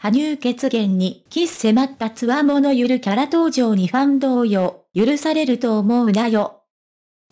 羽生結弦にキス迫ったつわものゆるキャラ登場にファン同様、許されると思うなよ。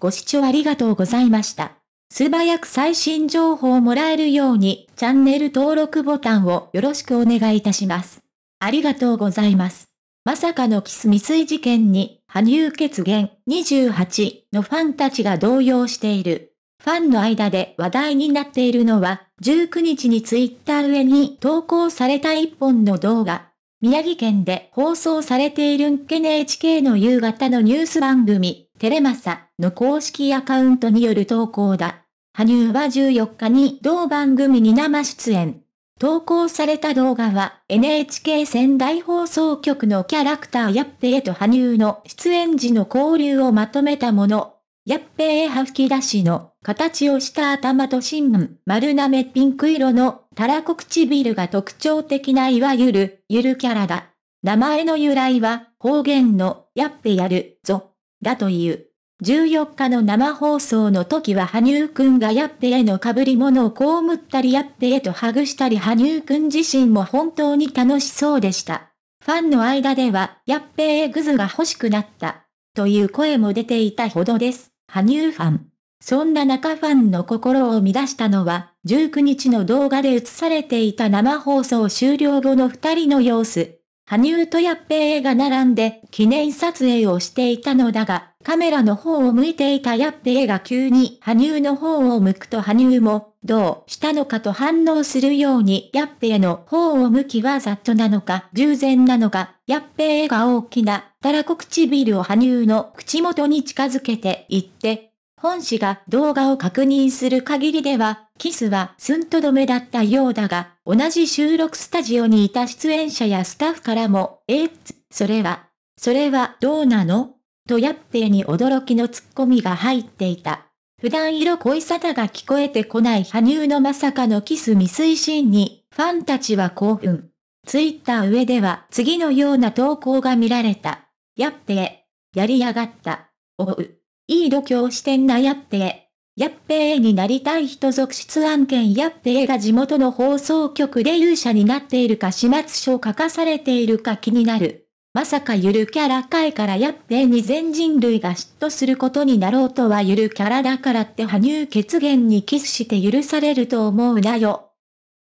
ご視聴ありがとうございました。素早く最新情報をもらえるように、チャンネル登録ボタンをよろしくお願いいたします。ありがとうございます。まさかのキス未遂事件に、羽生結弦28のファンたちが動揺している。ファンの間で話題になっているのは、19日にツイッター上に投稿された一本の動画。宮城県で放送されているんけ NHK の夕方のニュース番組、テレマサの公式アカウントによる投稿だ。羽生は14日に同番組に生出演。投稿された動画は NHK 仙台放送局のキャラクターやっぺへと羽生の出演時の交流をまとめたもの。やっぺー吹き出しの形をした頭と新聞、丸なめピンク色のたらこ唇が特徴的ないわゆる、ゆるキャラだ。名前の由来は方言のやっぺやるぞ、だという。14日の生放送の時は羽生くんがやっぺへの被り物をこむったりやっぺへとハグしたり羽生くん自身も本当に楽しそうでした。ファンの間ではやっぺへグズが欲しくなった。という声も出ていたほどです。羽生ファン。そんな中ファンの心を乱したのは、19日の動画で映されていた生放送終了後の二人の様子。羽生とやっぺーが並んで記念撮影をしていたのだが、カメラの方を向いていたヤッペエが急に羽生の方を向くと羽生も、どうしたのかと反応するようにヤッペエの方を向きはざっとなのか、従前なのか、ヤッペエが大きな、たらこ唇を羽生の口元に近づけていって、本誌が動画を確認する限りでは、キスは寸とどめだったようだが、同じ収録スタジオにいた出演者やスタッフからも、えっつ、それは、それはどうなのとやっぺーに驚きのツッコミが入っていた。普段色恋沙汰が聞こえてこない羽生のまさかのキス未遂シーンに、ファンたちは興奮。ツイッター上では次のような投稿が見られた。やっぺー。やりやがった。おう。いい度胸してんなやっぺー。やっぺーになりたい人続出案件やっぺーが地元の放送局で勇者になっているか始末書を書かされているか気になる。まさかゆるキャラ界からやっべに全人類が嫉妬することになろうとはゆるキャラだからって羽生血源にキスして許されると思うなよ。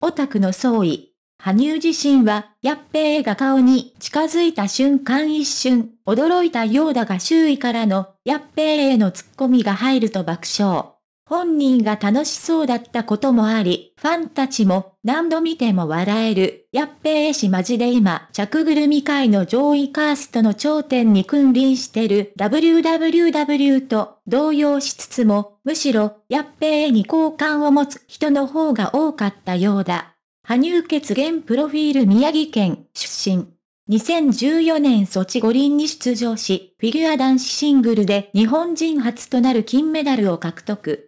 オタクの総意。羽生自身は、やっべーが顔に近づいた瞬間一瞬、驚いたようだが周囲からの、やっべーへのツッコミが入ると爆笑。本人が楽しそうだったこともあり、ファンたちも何度見ても笑える。やっべーしマジで今、着ぐるみ界の上位カーストの頂点に君臨してる WWW と動揺しつつも、むしろ、やっべーに好感を持つ人の方が多かったようだ。羽生結弦プロフィール宮城県出身。2014年ソチ五輪に出場し、フィギュア男子シングルで日本人初となる金メダルを獲得。